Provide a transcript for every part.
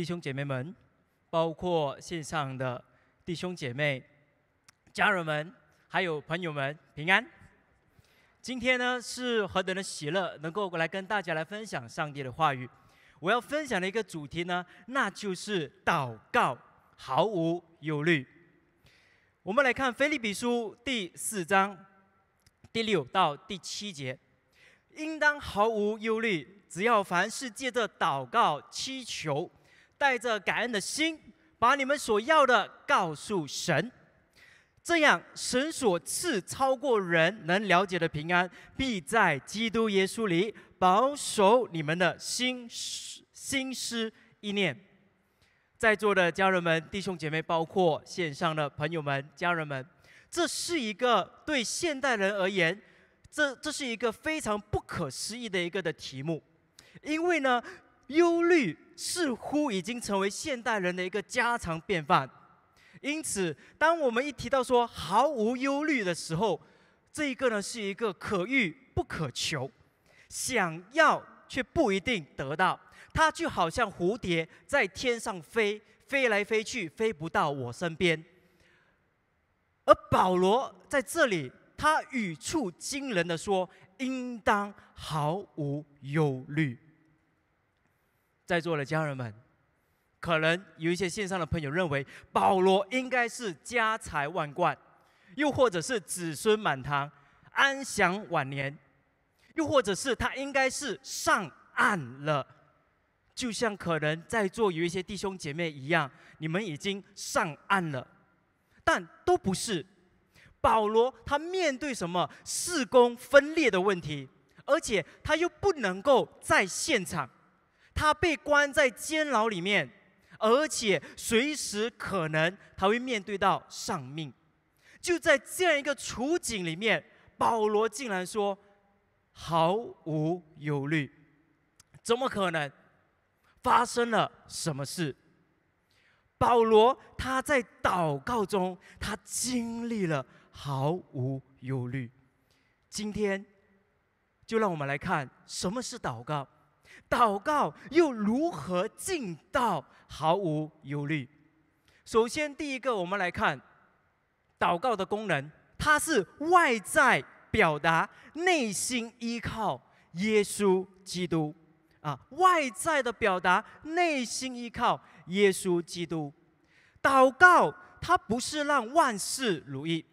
弟兄姐妹们，包括线上的弟兄姐妹、家人们，还有朋友们，平安。今天呢，是何等的喜乐，能够来跟大家来分享上帝的话语。我要分享的一个主题呢，那就是祷告毫无忧虑。我们来看《菲利比书》第四章第六到第七节：应当毫无忧虑，只要凡是借着祷告祈求。带着感恩的心，把你们所要的告诉神，这样神所赐超过人能了解的平安，必在基督耶稣里保守你们的心思心思意念。在座的家人们、弟兄姐妹，包括线上的朋友们、家人们，这是一个对现代人而言，这这是一个非常不可思议的一个的题目，因为呢，忧虑。似乎已经成为现代人的一个家常便饭，因此，当我们一提到说毫无忧虑的时候，这一个呢是一个可遇不可求，想要却不一定得到。它就好像蝴蝶在天上飞，飞来飞去，飞不到我身边。而保罗在这里，他语出惊人的说：“应当毫无忧虑。”在座的家人们，可能有一些线上的朋友认为保罗应该是家财万贯，又或者是子孙满堂，安享晚年，又或者是他应该是上岸了，就像可能在座有一些弟兄姐妹一样，你们已经上岸了，但都不是。保罗他面对什么四宫分裂的问题，而且他又不能够在现场。他被关在监牢里面，而且随时可能他会面对到丧命。就在这样一个处境里面，保罗竟然说毫无忧虑。怎么可能？发生了什么事？保罗他在祷告中，他经历了毫无忧虑。今天就让我们来看什么是祷告。祷告又如何尽到毫无忧虑？首先，第一个，我们来看祷告的功能，它是外在表达，内心依靠耶稣基督啊。外在的表达，内心依靠耶稣基督。祷告，它不是让万事如意，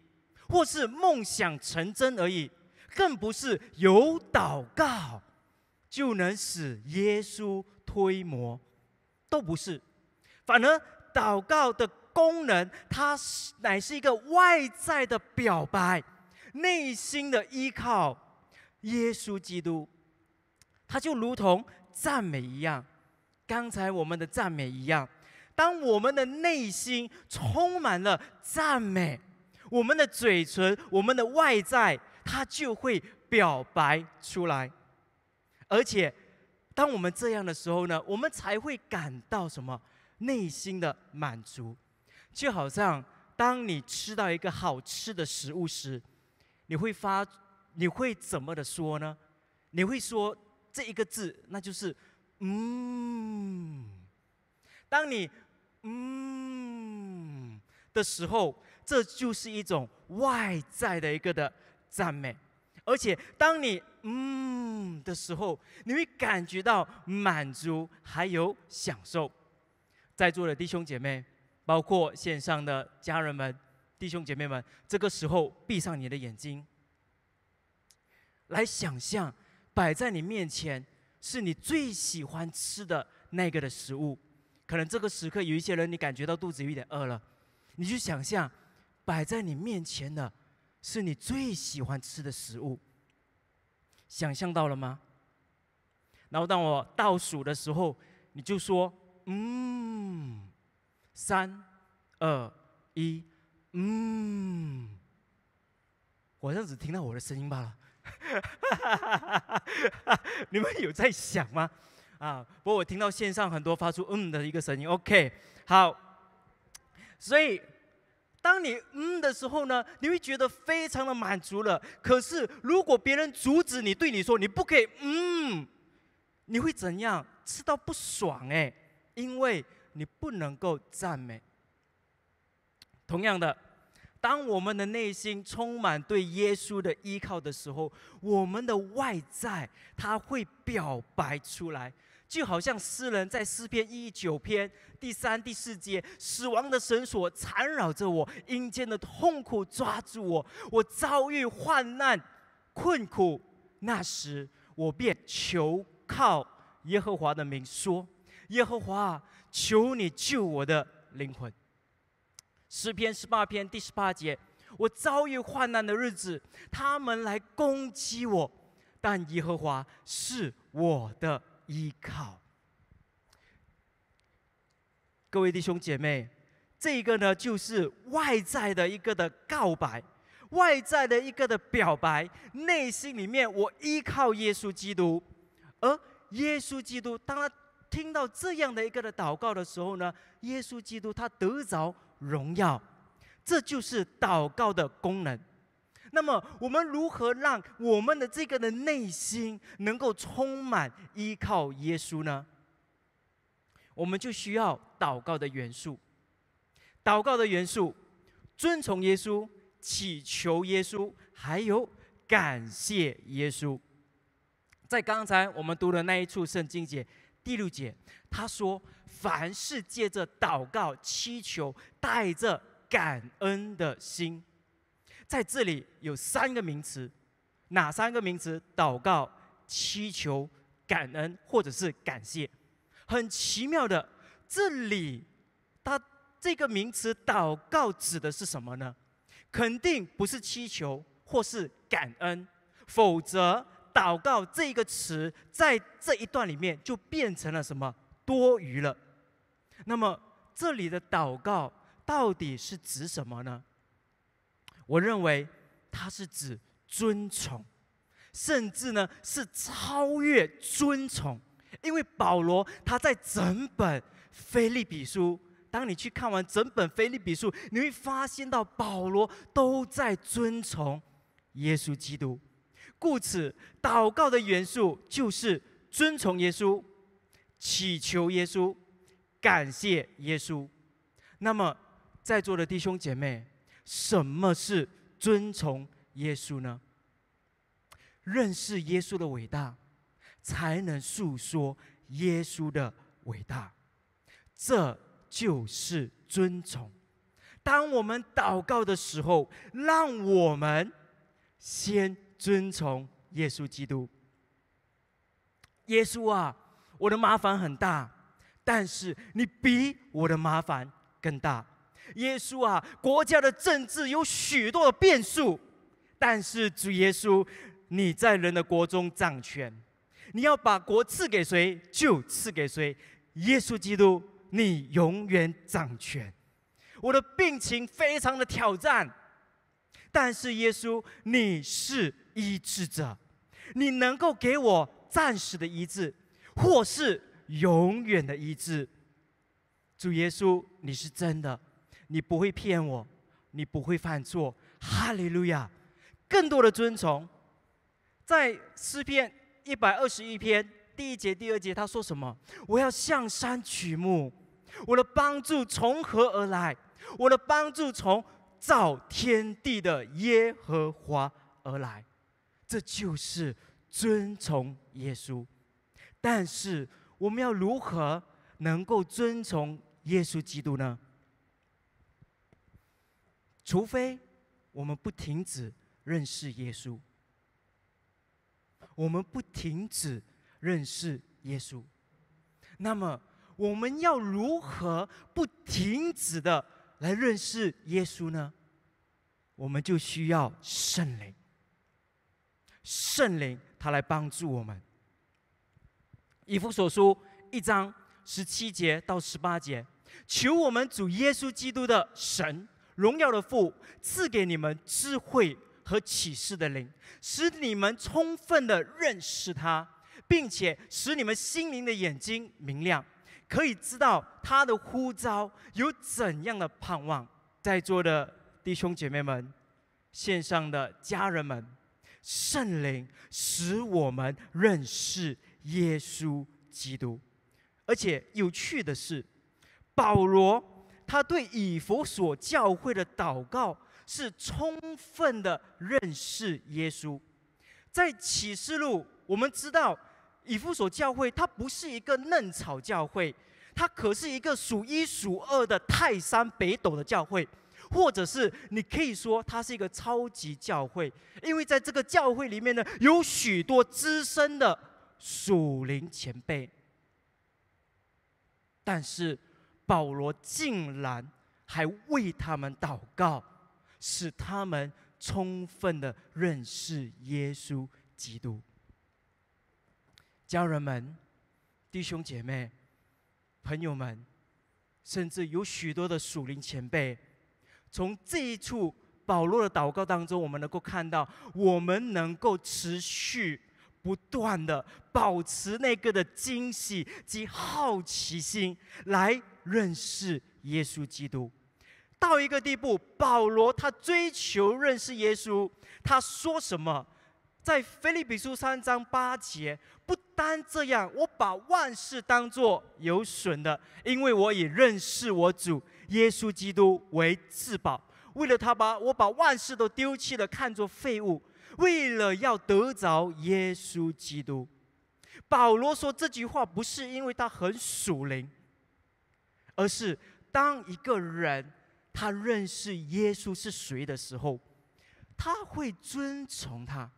或是梦想成真而已，更不是有祷告。就能使耶稣推磨，都不是，反而祷告的功能，它乃是一个外在的表白，内心的依靠耶稣基督，它就如同赞美一样，刚才我们的赞美一样，当我们的内心充满了赞美，我们的嘴唇，我们的外在，它就会表白出来。而且，当我们这样的时候呢，我们才会感到什么内心的满足？就好像当你吃到一个好吃的食物时，你会发，你会怎么的说呢？你会说这一个字，那就是“嗯”。当你“嗯”的时候，这就是一种外在的一个的赞美。而且，当你嗯的时候，你会感觉到满足还有享受。在座的弟兄姐妹，包括线上的家人们、弟兄姐妹们，这个时候闭上你的眼睛，来想象摆在你面前是你最喜欢吃的那个的食物。可能这个时刻有一些人你感觉到肚子有点饿了，你去想象摆在你面前的。是你最喜欢吃的食物，想象到了吗？然后当我倒数的时候，你就说“嗯，三、二、一，嗯”，我这样子听到我的声音罢了。你们有在想吗？啊，不过我听到线上很多发出“嗯”的一个声音。OK，好，所以。当你嗯的时候呢，你会觉得非常的满足了。可是如果别人阻止你，对你说你不可以嗯，你会怎样？吃到不爽哎，因为你不能够赞美。同样的，当我们的内心充满对耶稣的依靠的时候，我们的外在它会表白出来。就好像诗人在诗篇一九篇第三、第四节，死亡的绳索缠绕着我，阴间的痛苦抓住我，我遭遇患难、困苦，那时我便求靠耶和华的名说：“耶和华，求你救我的灵魂。”诗篇十八篇第十八节，我遭遇患难的日子，他们来攻击我，但耶和华是我的。依靠，各位弟兄姐妹，这个呢就是外在的一个的告白，外在的一个的表白。内心里面我依靠耶稣基督，而耶稣基督，当他听到这样的一个的祷告的时候呢，耶稣基督他得着荣耀。这就是祷告的功能。那么，我们如何让我们的这个的内心能够充满依靠耶稣呢？我们就需要祷告的元素，祷告的元素，遵从耶稣，祈求耶稣，还有感谢耶稣。在刚才我们读的那一处圣经节第六节，他说：“凡是借着祷告祈求，带着感恩的心。”在这里有三个名词，哪三个名词？祷告、祈求、感恩或者是感谢。很奇妙的，这里它这个名词“祷告”指的是什么呢？肯定不是祈求或是感恩，否则“祷告”这个词在这一段里面就变成了什么？多余了。那么这里的“祷告”到底是指什么呢？我认为，它是指尊崇，甚至呢是超越尊崇，因为保罗他在整本菲利比书，当你去看完整本菲利比书，你会发现到保罗都在尊崇耶稣基督，故此祷告的元素就是尊崇耶稣，祈求耶稣，感谢耶稣。那么在座的弟兄姐妹。什么是遵从耶稣呢？认识耶稣的伟大，才能诉说耶稣的伟大。这就是尊崇。当我们祷告的时候，让我们先遵从耶稣基督。耶稣啊，我的麻烦很大，但是你比我的麻烦更大。耶稣啊，国家的政治有许多的变数，但是主耶稣，你在人的国中掌权，你要把国赐给谁就赐给谁。耶稣基督，你永远掌权。我的病情非常的挑战，但是耶稣，你是医治者，你能够给我暂时的医治，或是永远的医治。主耶稣，你是真的。你不会骗我，你不会犯错，哈利路亚！更多的尊崇，在诗篇一百二十一篇第一节、第二节，他说什么？我要向山举目，我的帮助从何而来？我的帮助从造天地的耶和华而来。这就是遵从耶稣。但是，我们要如何能够遵从耶稣基督呢？除非我们不停止认识耶稣，我们不停止认识耶稣，那么我们要如何不停止的来认识耶稣呢？我们就需要圣灵，圣灵他来帮助我们。以弗所书一章十七节到十八节，求我们主耶稣基督的神。荣耀的父赐给你们智慧和启示的灵，使你们充分的认识他，并且使你们心灵的眼睛明亮，可以知道他的呼召有怎样的盼望。在座的弟兄姐妹们，线上的家人们，圣灵使我们认识耶稣基督。而且有趣的是，保罗。他对以弗所教会的祷告是充分的认识耶稣，在启示录我们知道以弗所教会它不是一个嫩草教会，它可是一个数一数二的泰山北斗的教会，或者是你可以说它是一个超级教会，因为在这个教会里面呢有许多资深的属灵前辈，但是。保罗竟然还为他们祷告，使他们充分的认识耶稣基督。家人们、弟兄姐妹、朋友们，甚至有许多的属灵前辈，从这一处保罗的祷告当中，我们能够看到，我们能够持续。不断的保持那个的惊喜及好奇心来认识耶稣基督，到一个地步，保罗他追求认识耶稣，他说什么？在菲利比书三章八节，不单这样，我把万事当作有损的，因为我以认识我主耶稣基督为至宝，为了他把我把万事都丢弃了，看作废物。为了要得着耶稣基督，保罗说这句话不是因为他很属灵，而是当一个人他认识耶稣是谁的时候，他会遵从他，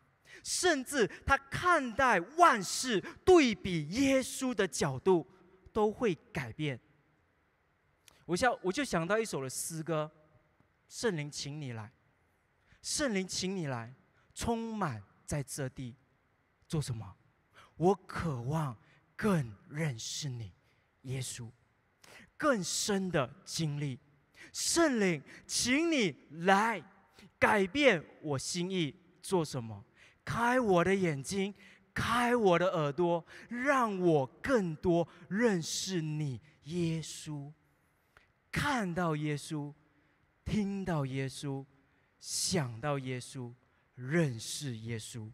甚至他看待万事对比耶稣的角度都会改变。我想，我就想到一首的诗歌，《圣灵，请你来》，圣灵，请你来。充满在这地，做什么？我渴望更认识你，耶稣，更深的经历。圣灵，请你来改变我心意，做什么？开我的眼睛，开我的耳朵，让我更多认识你，耶稣。看到耶稣，听到耶稣，想到耶稣。认识耶稣，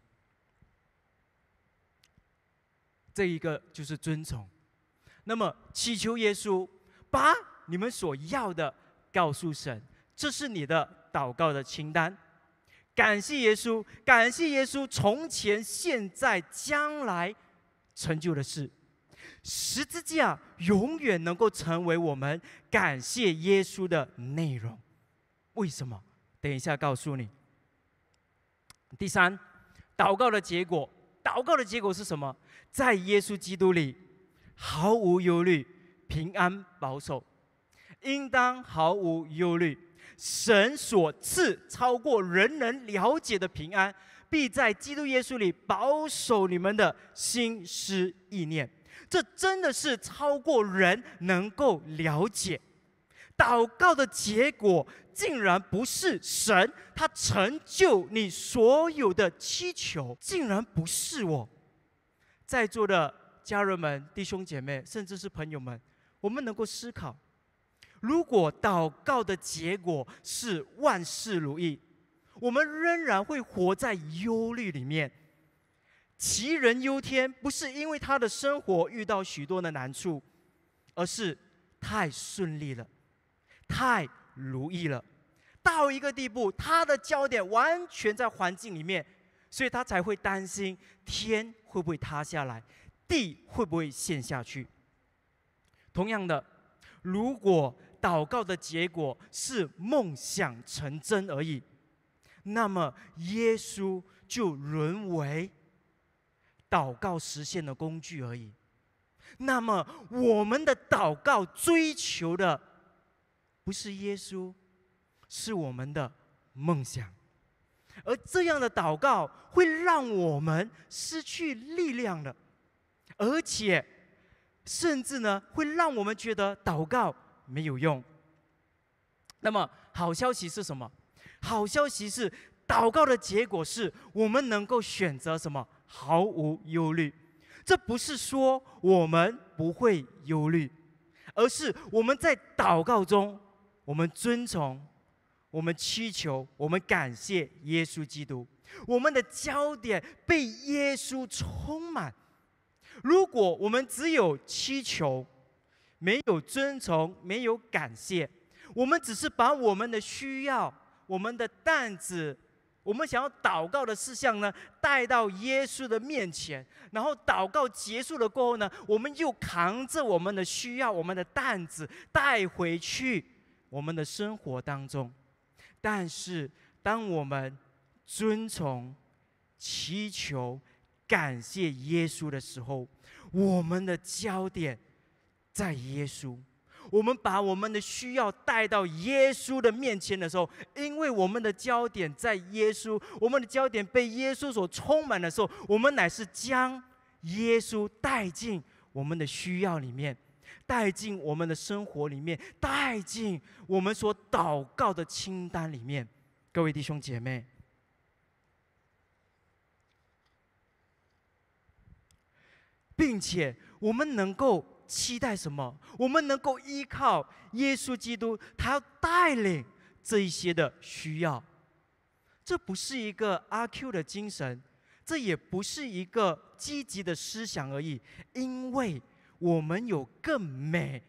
这一个就是尊崇。那么，祈求耶稣把你们所要的告诉神，这是你的祷告的清单。感谢耶稣，感谢耶稣，从前、现在、将来成就的事，十字架永远能够成为我们感谢耶稣的内容。为什么？等一下告诉你。第三，祷告的结果，祷告的结果是什么？在耶稣基督里，毫无忧虑，平安保守，应当毫无忧虑。神所赐超过人能了解的平安，必在基督耶稣里保守你们的心思意念。这真的是超过人能够了解。祷告的结果。竟然不是神，他成就你所有的祈求。竟然不是我，在座的家人们、弟兄姐妹，甚至是朋友们，我们能够思考：如果祷告的结果是万事如意，我们仍然会活在忧虑里面。杞人忧天，不是因为他的生活遇到许多的难处，而是太顺利了，太。如意了，到一个地步，他的焦点完全在环境里面，所以他才会担心天会不会塌下来，地会不会陷下去。同样的，如果祷告的结果是梦想成真而已，那么耶稣就沦为祷告实现的工具而已。那么我们的祷告追求的？不是耶稣，是我们的梦想，而这样的祷告会让我们失去力量的，而且，甚至呢会让我们觉得祷告没有用。那么好消息是什么？好消息是祷告的结果是我们能够选择什么毫无忧虑。这不是说我们不会忧虑，而是我们在祷告中。我们遵从，我们祈求，我们感谢耶稣基督。我们的焦点被耶稣充满。如果我们只有祈求，没有遵从，没有感谢，我们只是把我们的需要、我们的担子、我们想要祷告的事项呢，带到耶稣的面前，然后祷告结束了过后呢，我们又扛着我们的需要、我们的担子带回去。我们的生活当中，但是当我们遵从、祈求、感谢耶稣的时候，我们的焦点在耶稣。我们把我们的需要带到耶稣的面前的时候，因为我们的焦点在耶稣，我们的焦点被耶稣所充满的时候，我们乃是将耶稣带进我们的需要里面。带进我们的生活里面，带进我们所祷告的清单里面，各位弟兄姐妹，并且我们能够期待什么？我们能够依靠耶稣基督，他要带领这一些的需要。这不是一个阿 Q 的精神，这也不是一个积极的思想而已，因为。我们有更美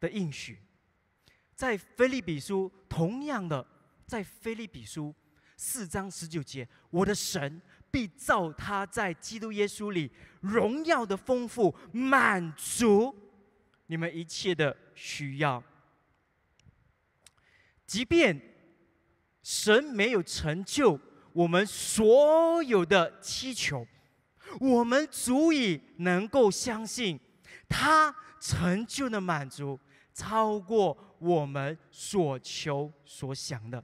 的应许，在菲利比书同样的，在菲利比书四章十九节，我的神必照他在基督耶稣里荣耀的丰富，满足你们一切的需要，即便神没有成就我们所有的祈求。我们足以能够相信，他成就的满足超过我们所求所想的。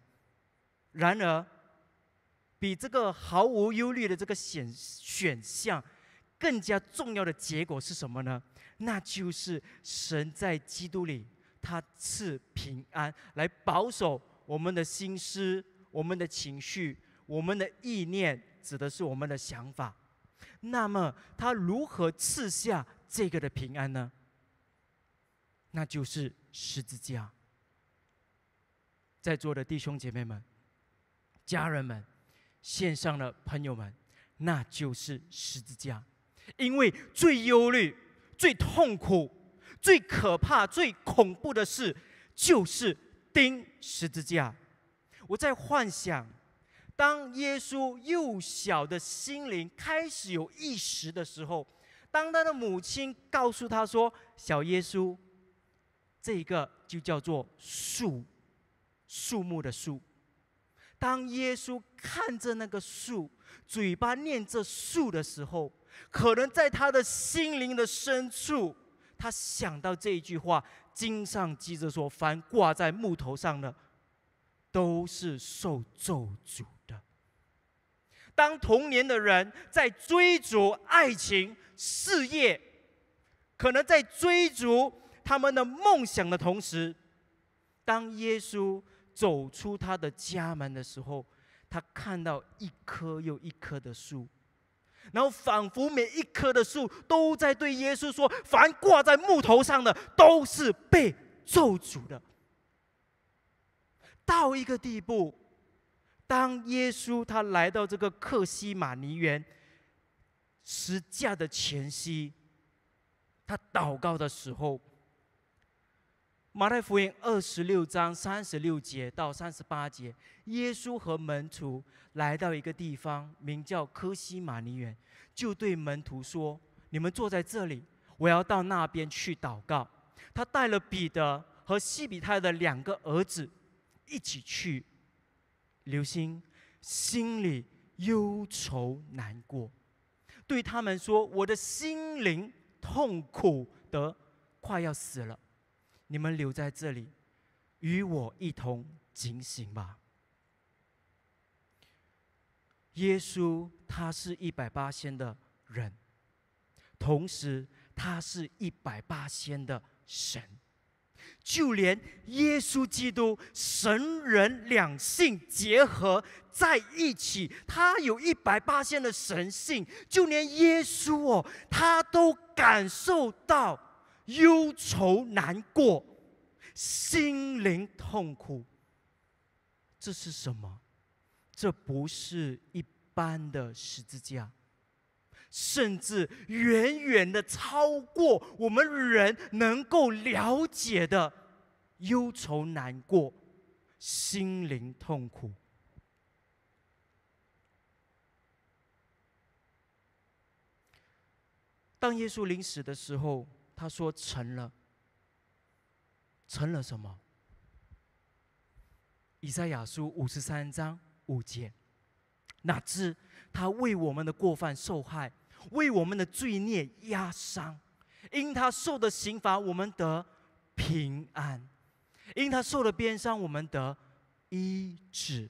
然而，比这个毫无忧虑的这个选选项更加重要的结果是什么呢？那就是神在基督里，他赐平安来保守我们的心思、我们的情绪、我们的意念，指的是我们的想法。那么他如何赐下这个的平安呢？那就是十字架。在座的弟兄姐妹们、家人们、线上的朋友们，那就是十字架。因为最忧虑、最痛苦、最可怕、最恐怖的事，就是钉十字架。我在幻想。当耶稣幼小的心灵开始有意识的时候，当他的母亲告诉他说：“小耶稣，这个就叫做树，树木的树。”当耶稣看着那个树，嘴巴念着“树”的时候，可能在他的心灵的深处，他想到这一句话：“经上记着说，凡挂在木头上的，都是受咒诅。”当童年的人在追逐爱情、事业，可能在追逐他们的梦想的同时，当耶稣走出他的家门的时候，他看到一棵又一棵的树，然后仿佛每一棵的树都在对耶稣说：“凡挂在木头上的，都是被咒诅的。”到一个地步。当耶稣他来到这个克西马尼园，十架的前夕，他祷告的时候，马太福音二十六章三十六节到三十八节，耶稣和门徒来到一个地方，名叫克西马尼园，就对门徒说：“你们坐在这里，我要到那边去祷告。”他带了彼得和西比泰的两个儿子一起去。刘星心里忧愁难过，对他们说：“我的心灵痛苦的快要死了，你们留在这里，与我一同警醒吧。”耶稣他是一百八千的人，同时他是一百八千的神。就连耶稣基督神人两性结合在一起，他有一百八千的神性，就连耶稣哦，他都感受到忧愁难过，心灵痛苦。这是什么？这不是一般的十字架。甚至远远的超过我们人能够了解的忧愁难过、心灵痛苦。当耶稣临死的时候，他说：“成了。”成了什么？以赛亚书五十三章五节，哪知。他为我们的过犯受害，为我们的罪孽压伤，因他受的刑罚，我们得平安；因他受的鞭伤，我们得医治。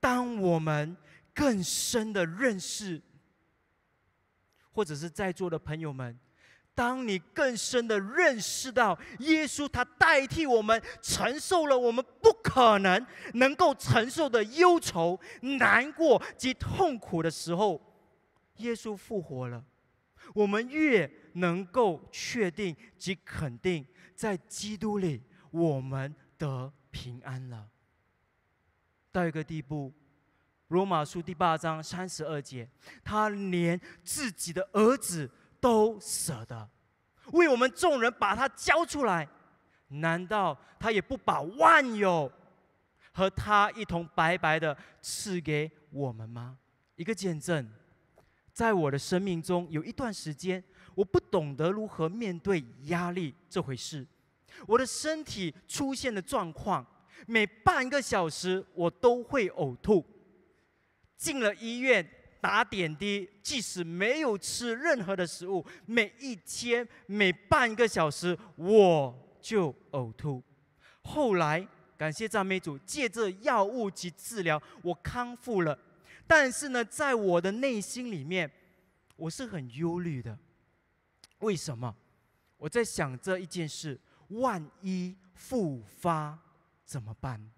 当我们更深的认识，或者是在座的朋友们。当你更深的认识到耶稣他代替我们承受了我们不可能能够承受的忧愁、难过及痛苦的时候，耶稣复活了，我们越能够确定及肯定，在基督里我们得平安了。到一个地步，罗马书第八章三十二节，他连自己的儿子。都舍得为我们众人把他交出来，难道他也不把万有和他一同白白的赐给我们吗？一个见证，在我的生命中有一段时间，我不懂得如何面对压力这回事，我的身体出现的状况，每半个小时我都会呕吐，进了医院。打点滴，即使没有吃任何的食物，每一天每半个小时，我就呕吐。后来感谢赞美主，借着药物及治疗，我康复了。但是呢，在我的内心里面，我是很忧虑的。为什么？我在想这一件事，万一复发怎么办？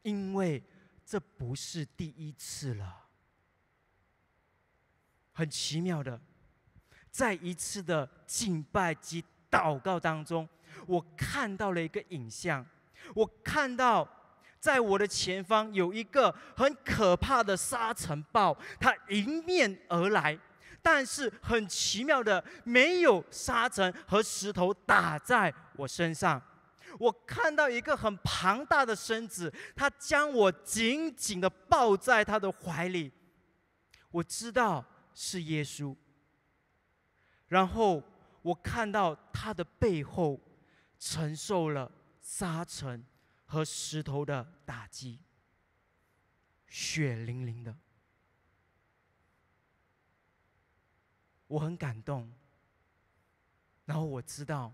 因为这不是第一次了。很奇妙的，在一次的敬拜及祷告当中，我看到了一个影像。我看到在我的前方有一个很可怕的沙尘暴，它迎面而来，但是很奇妙的，没有沙尘和石头打在我身上。我看到一个很庞大的身子，他将我紧紧的抱在他的怀里。我知道。是耶稣。然后我看到他的背后承受了沙尘和石头的打击，血淋淋的。我很感动。然后我知道，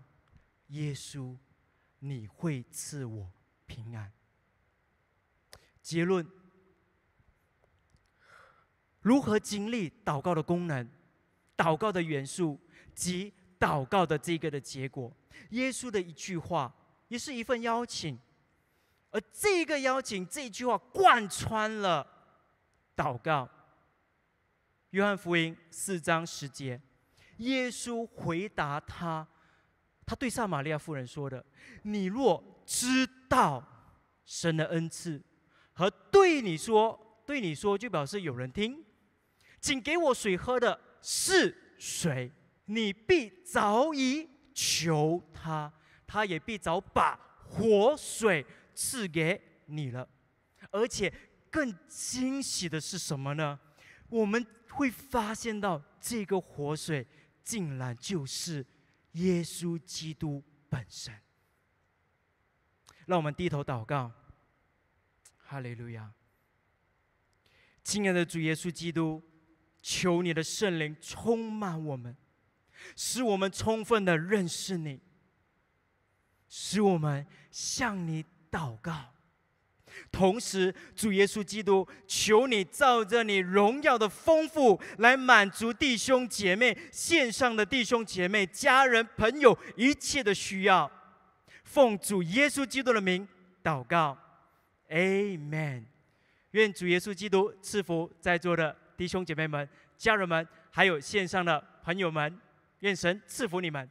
耶稣，你会赐我平安。结论。如何经历祷告的功能、祷告的元素及祷告的这个的结果？耶稣的一句话也是一份邀请，而这个邀请、这句话贯穿了祷告。约翰福音四章十节，耶稣回答他，他对撒玛利亚妇人说的：“你若知道神的恩赐和对你说对你说，就表示有人听。”请给我水喝的是谁？你必早已求他，他也必早把活水赐给你了。而且更惊喜的是什么呢？我们会发现到这个活水，竟然就是耶稣基督本身。让我们低头祷告，哈利路亚！亲爱的主耶稣基督。求你的圣灵充满我们，使我们充分的认识你，使我们向你祷告。同时，主耶稣基督，求你照着你荣耀的丰富来满足弟兄姐妹、线上的弟兄姐妹、家人、朋友一切的需要。奉主耶稣基督的名祷告，a m e n 愿主耶稣基督赐福在座的。弟兄姐妹们、家人们，还有线上的朋友们，愿神赐福你们。